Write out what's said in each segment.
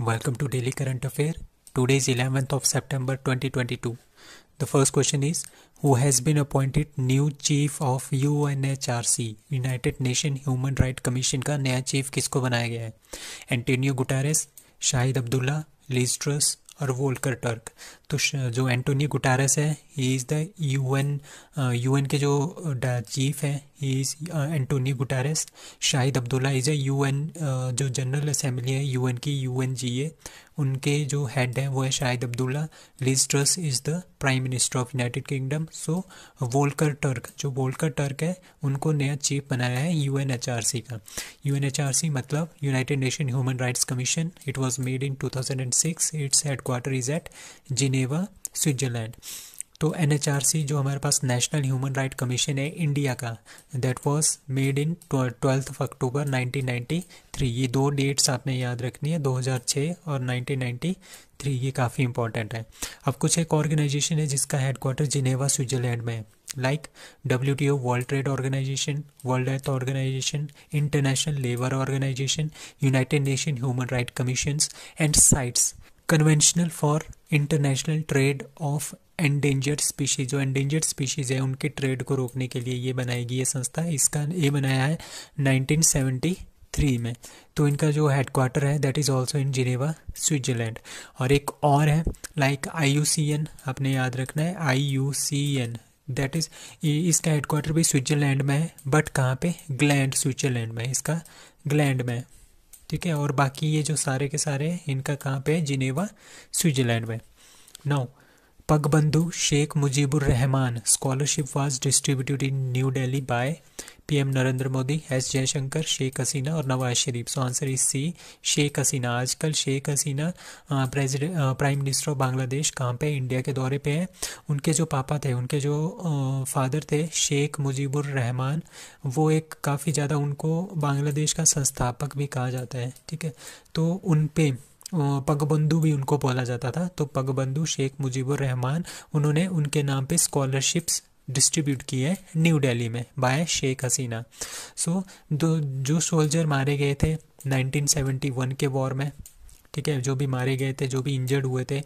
Welcome to Daily Current Affair. Today is 11th of September 2022. The first question is Who has been appointed new chief of UNHRC, United Nation Human right Commission का नया chief किसको बनाया गया है Antonio Guterres Shahid Abdulla Liz Truss और Volker Turk तो जो Antonio Guterres है he is the UN UN के जो चीफ हैं he is Antonio Guterres Shahid Abdulla is a U N जो जनरल असम्बली है यू की यू एन जी ए उनके जो हेड हैं वो है Shahid Abdulla Liz Truss is the prime minister of United Kingdom so Volker Turk जो वोल्कर टर्क है उनको नया चीफ बनाया है U N H R C का U N H R C मतलब United Nation human rights commission it was made in two thousand and six its headquarter is at Geneva Switzerland तो एन जो हमारे पास नेशनल ह्यूमन राइट कमीशन है India का that was made in twelfth October 1993 ये दो डेट्स आपने याद रखनी है 2006 और 1993 ये काफ़ी इंपॉर्टेंट है अब कुछ एक ऑर्गेनाइजेशन है जिसका हेडक्वार्टर जिनेवा स्विट्जरलैंड में है like W T O world trade organization world health organization international labour organization United Nation human right commission and CITES conventional for international trade of endangered species जो endangered species है उनके trade को रोकने के लिए ये बनाएगी ये संस्था इसका ये बनाया है 1973 में तो इनका जो हेडक्वार्टर है that is also in Geneva Switzerland और एक और है like I U C N आपने याद रखना है I U C N that is इसका हेडक्वार्टर भी स्विट्जरलैंड में है बट कहाँ पे ग्लैंड स्विट्जरलैंड में इसका ग्लैंड में है ठीक है और बाकी ये जो सारे के सारे इनका कहाँ पे है जिनेवा स्विट्जरलैंड में now Bangabandhu Sheikh Mujibur Rahman scholarship was distributed in new Delhi by PM Narendra Modi S Jaishankar Sheikh Hasina और Nawaz Sharif so answer is C Sheikh Hasina आजकल Sheikh Hasina prime minister of Bangladesh कहाँ पे इंडिया के दौरे पे हैं उनके जो पापा थे उनके जो फादर थे शेख मुजीबुर रहमान वो एक काफ़ी ज़्यादा उनको बांग्लादेश का संस्थापक भी कहा जाता है ठीक है तो उन पे पगबंधु भी उनको बोला जाता था तो पगबंधु शेख मुजीबुर रहमान उन्होंने उनके नाम पे स्कॉलरशिप्स डिस्ट्रीब्यूट किए न्यू दिल्ली में by Sheikh Hasina so so, दो जो सोल्जर मारे गए थे 1971 के वॉर में ठीक है जो भी मारे गए थे जो भी इंजर्ड हुए थे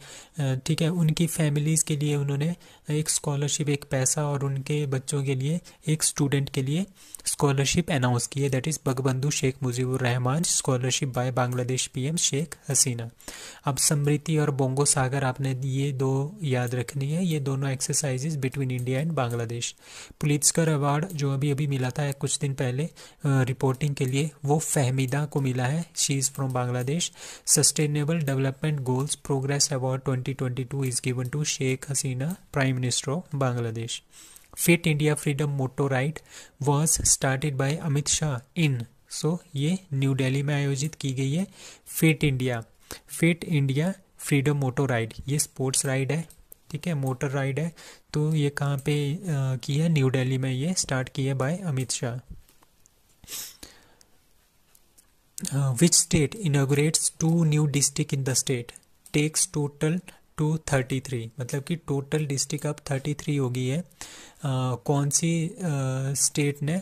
ठीक है उनकी फैमिलीज़ के लिए उन्होंने एक स्कॉलरशिप एक पैसा और उनके बच्चों के लिए एक स्टूडेंट के लिए स्कॉलरशिप अनाउंस की है that is Bangabandhu Sheikh Mujibur Rahman scholarship by Bangladesh PM Sheikh Hasina अब समृति और बोंगो सागर आपने ये दो याद रखनी है ये दोनों exercises between India and Bangladesh Pulitzer award जो अभी अभी मिला था कुछ दिन पहले रिपोर्टिंग के लिए वो फहमीदा को मिला है शी इज़ फ्रॉम बांग्लादेश सस्ट Sustainable Development Goals Progress Award 2022 is given to Sheikh Hasina, Prime Minister of Bangladesh. fit india freedom motto ride was started by amit shah in so ye new delhi mein आयोजित ki gayi hai fit india fit india freedom moto ride ये sports ride है ठीक है motor ride है तो ये कहाँ पे आ, की है न्यू दिल्ली में ये स्टार्ट की है by Amit Shah uh, which state inaugurates two new district in the state takes total two thirty three मतलब कि टोटल डिस्ट्रिक्ट अब थर्टी थ्री हो गई है आ, uh, कौन सी स्टेट uh, ने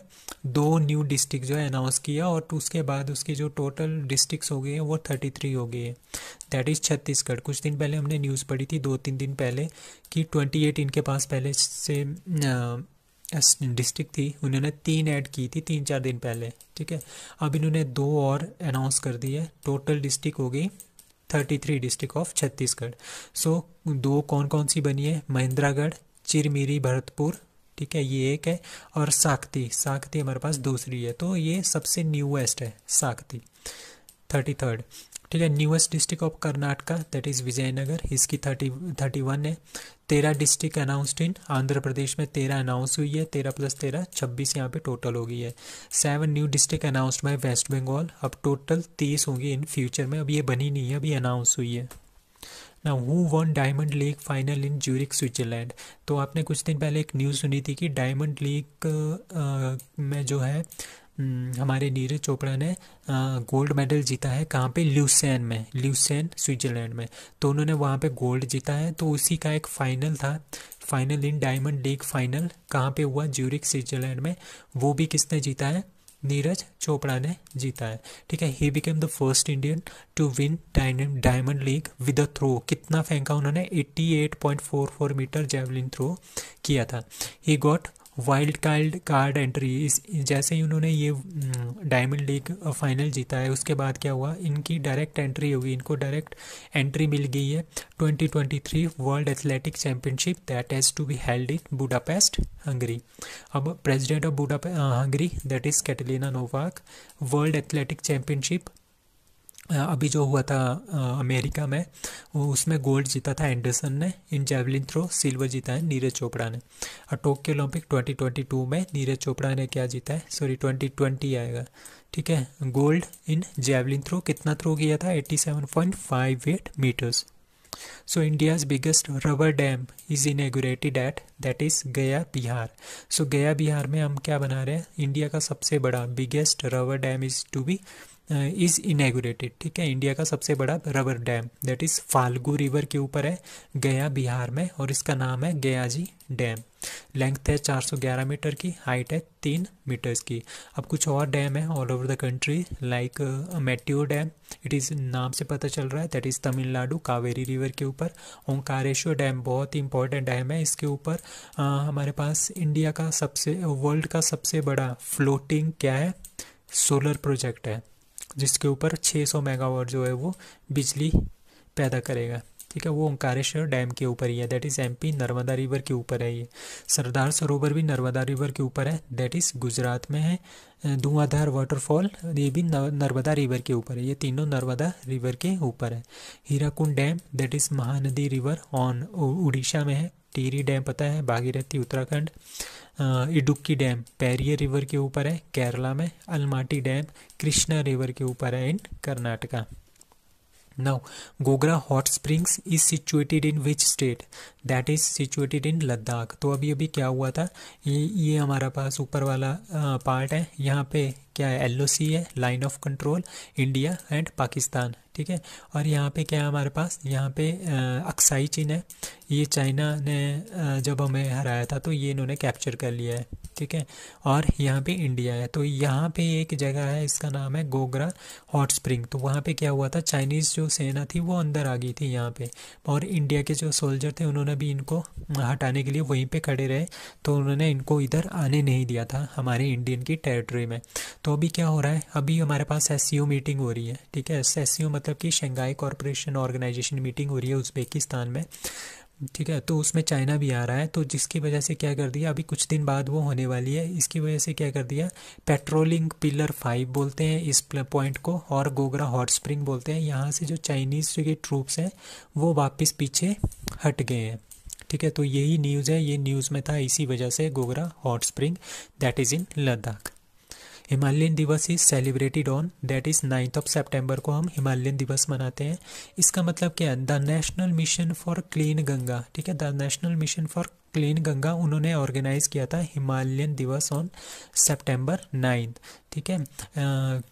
दो न्यू डिस्ट्रिक्ट जो है अनाउंस किया और तो उसके बाद उसकी जो टोटल डिस्ट्रिक्ट हो गए हैं वो थर्टी थ्री हो गई है दैट इज़ छत्तीसगढ़ कुछ दिन पहले हमने न्यूज़ पढ़ी थी दो तीन दिन पहले कि ट्वेंटी एट इनके पास पहले से आ, uh, डिस्ट्रिक्ट थी उन्होंने तीन ऐड की थी तीन चार दिन पहले ठीक है अब इन्होंने दो और अनाउंस कर दी है टोटल डिस्ट्रिक्ट हो गई thirty three district of Chhattisgarh so दो कौन कौन सी बनी है महिंद्रागढ़ चिरमिरी भरतपुर ठीक है ये एक है और साख्ती साख्ती हमारे पास दूसरी है तो ये सबसे न्यूएस्ट है साख्ती थर्टी थर्ड ठीक है newest district of Karnataka that is Vijayanagar इसकी थर्टी थर्टी वन है तेरह district announced in Andhra Pradesh में तेरह अनाउंस हुई है तेरह प्लस तेरह छब्बीस यहाँ पे टोटल हो गई है seven new district announced by West Bengal अब टोटल तीस होंगी इन फ्यूचर में अब ये बनी नहीं है अभी अनाउंस हुई है ना who won diamond league final in Zurich Switzerland तो आपने कुछ दिन पहले एक न्यूज़ सुनी थी कि डायमंड लीग में जो है हम्म, हमारे नीरज चोपड़ा ने गोल्ड मेडल जीता है कहाँ पे ल्यूसैन में ल्यूसैन स्विट्ज़रलैंड में तो उन्होंने वहाँ पे गोल्ड जीता है तो उसी का एक फ़ाइनल था final in diamond league final कहाँ पे हुआ ज्यूरिक स्विट्ज़रलैंड में वो भी किसने जीता है नीरज चोपड़ा ने जीता है ठीक है he became the first Indian to win diamond league with a throw कितना फेंका उन्होंने 88.44 मीटर जेवलिन थ्रो किया था he got wild card card entry इस जैसे ही उन्होंने ये डायमंड लीग फाइनल जीता है उसके बाद क्या हुआ इनकी डायरेक्ट एंट्री होगी इनको डायरेक्ट एंट्री मिल गई है 2023 world athletic championship that has to be held in Budapest Hungary अब president of Budapest Hungary that is Katalin Novak world athletic championship अभी जो हुआ था अमेरिका में उसमें गोल्ड जीता था एंडरसन ने इन जेवलिन थ्रो सिल्वर जीता है नीरज चोपड़ा ने और टोक्यो ओलंपिक 2022 में नीरज चोपड़ा ने क्या जीता है सॉरी 2020 आएगा ठीक है गोल्ड इन जेवलिन थ्रो कितना थ्रो किया था 87.58 metres so India's biggest rubber dam is inaugurated at that is Gaya Bihar सो गया बिहार में हम क्या बना रहे हैं इंडिया का सबसे बड़ा biggest rubber dam is to be is inaugurated ठीक है इंडिया का सबसे बड़ा rubber dam that is Falgu river के ऊपर है गया बिहार में और इसका नाम है गया जी डैम लेंथ है 411 मीटर की हाइट है तीन मीटर्स की अब कुछ और डैम है all over the country like Mettur dam it is नाम से पता चल रहा है that is Tamil Nadu Kaveri river के ऊपर ओंकारेश्वर डैम बहुत ही इंपॉर्टेंट डैम है इसके ऊपर हमारे पास इंडिया का सबसे वर्ल्ड का सबसे बड़ा फ्लोटिंग क्या है सोलर प्रोजेक्ट है जिसके ऊपर 600 मेगावाट जो है वो बिजली पैदा करेगा ठीक है वो ओंकारेश्वर डैम के ऊपर ही है that is MP Narmada river के ऊपर है ये सरदार सरोवर भी नर्मदा रिवर के ऊपर है दैट इज़ गुजरात में है धुआंधार वाटरफॉल ये भी नर्मदा रिवर के ऊपर है ये तीनों नर्मदा रिवर के ऊपर है Hirakud dam that is Mahanadi river on Orissa में है टीरी डैम पता है भागीरथी उत्तराखंड इडुक्की डैम पैरियर रिवर के ऊपर है केरला में अलमाटी डैम कृष्णा रिवर के ऊपर है in Karnataka now Gogra hot springs is situated in which state that is situated in Ladakh तो अभी अभी क्या हुआ था ये ये हमारा पास ऊपर वाला पार्ट है यहाँ पे क्या है एल है line of control India and Pakistan ठीक है और यहाँ पे क्या है हमारे पास यहाँ पे अक्साई चीन है ये चाइना ने जब हमें हराया था तो ये इन्होंने कैप्चर कर लिया है ठीक है और यहाँ पे इंडिया है तो यहाँ पे एक जगह है इसका नाम है गोगरा हॉट स्प्रिंग तो वहाँ पे क्या हुआ था चाइनीज़ जो सेना थी वो अंदर आ गई थी यहाँ पे और इंडिया के जो सोल्जर थे उन्होंने भी इनको हटाने के लिए वहीं पे खड़े रहे तो उन्होंने इनको इधर आने नहीं दिया था हमारे इंडियन की टेरिटरी में तो अभी क्या हो रहा है अभी हमारे पास एस मीटिंग हो रही है ठीक है एस मतलब कि शंघाई कॉरपोरेशन ऑर्गेनाइजेशन मीटिंग हो रही है उज़्बेकिस्तान में ठीक है तो उसमें चाइना भी आ रहा है तो जिसकी वजह से क्या कर दिया अभी कुछ दिन बाद वो होने वाली है इसकी वजह से क्या कर दिया पेट्रोलिंग पिलर फाइव बोलते हैं इस पॉइंट को और गोगरा हॉट स्प्रिंग बोलते हैं यहाँ से जो चाइनीज़ के ट्रूप्स हैं वो वापस पीछे हट गए हैं ठीक है तो यही न्यूज़ है ये न्यूज़ में था इसी वजह से Gogra hot spring that is in Ladakh Himalayan दिवस is celebrated on that is ninth of September को हम हिमालयन दिवस मनाते हैं इसका मतलब क्या है the national mission for clean Ganga ठीक है the national mission for clean Ganga उन्होंने ऑर्गेनाइज़ किया था हिमालयन दिवस ऑन सितंबर नाइन्थ ठीक है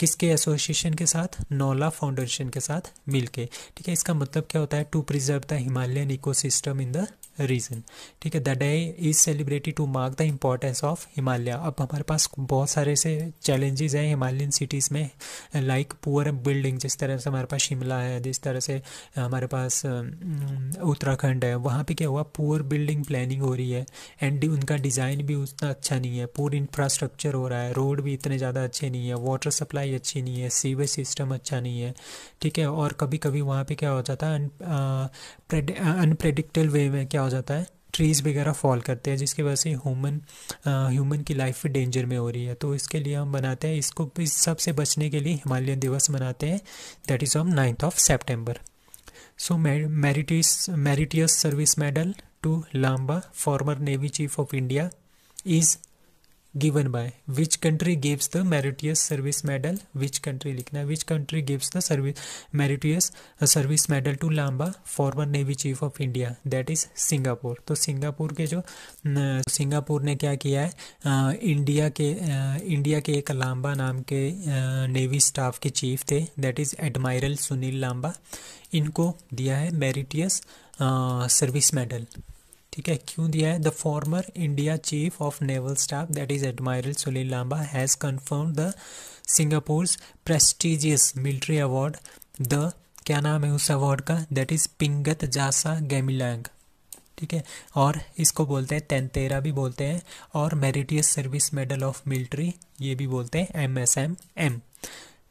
किसके एसोसिएशन के साथ नौला फाउंडेशन के साथ मिलके ठीक है इसका मतलब क्या होता है to preserve the Himalayan ecosystem in the region ठीक है the day is celebrated to mark the importance of Himalaya अब हमारे पास बहुत सारे से चैलेंजेस हैं हिमालयन सिटीज़ में लाइक पुअर बिल्डिंग जिस तरह से हमारे पास शिमला है जिस तरह से हमारे पास उत्तराखंड है वहाँ पे क्या हुआ पुअर बिल्डिंग प्लानिंग हो रही है एंड उनका डिज़ाइन भी उतना अच्छा नहीं है पूरी इंफ्रास्ट्रक्चर हो रहा है रोड भी इतने ज़्यादा अच्छे नहीं है वाटर सप्लाई अच्छी नहीं है सीवेज सिस्टम अच्छा नहीं है ठीक है और कभी कभी वहाँ पर क्या हो जाता है अनप्रडिक्टल वे में क्या हो जाता है ट्रीज़ वगैरह फॉल करते हैं जिसकी वजह से ह्यूमन ह्यूमन की लाइफ भी डेंजर में हो रही है तो इसके लिए हम बनाते हैं इसको इस सबसे बचने के लिए हिमालयन दिवस मनाते हैं that is on ninth of September so मेरिटिस meritorious service medal to Lamba, former Navy Chief of India, is given by which country gives the meritorious service medal which country likhna है which country gives the service meritorious service medal to lamba former navy chief of India that is singapore to Singapore तो Singapore singapore ne kya kiya hai uh, india ke uh, india ke ek lamba naam ke uh, navy staff ke chief the that is admiral sunil lamba inko diya hai meritorious uh, service medal ठीक है क्यों दिया है the former India chief of naval staff that is admiral Sunil Lamba has confirm the Singapore prestigious military award the क्या नाम है उस award का दैट इज़ पिंगत जासा गैमिलांग ठीक है और इसको बोलते हैं तेंतेरा भी बोलते हैं और meritorious service medal of military ये भी बोलते हैं एम एस एम एम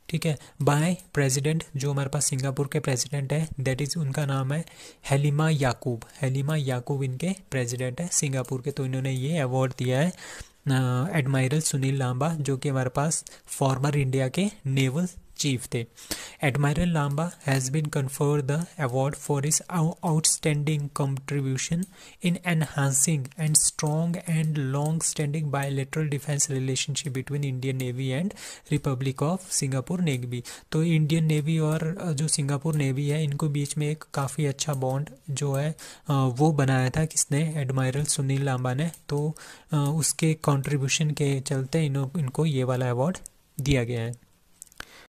ठीक है बाय प्रेसिडेंट जो हमारे पास सिंगापुर के प्रेसिडेंट है दैट इज़ उनका नाम है हेलिमा याकूब हेलिमा याकूब इनके प्रेसिडेंट है सिंगापुर के तो इन्होंने ये अवार्ड दिया है एडमायरल सुनील लांबा जो कि हमारे पास फॉर्मर इंडिया के नेवल चीफ थे admiral Lamba has been conferred the award for is outstanding contribution in enhancing and strong and long standing bilateral defence relationship between Indian navy and republic of Singapore navy तो Indian navy और जो Singapore navy है इनको बीच में एक काफ़ी अच्छा bond जो है वो बनाया था किसने एडमायरल सुनील लांबा ने तो उसके कॉन्ट्रीब्यूशन के चलते इन इनको ये वाला अवार्ड दिया गया है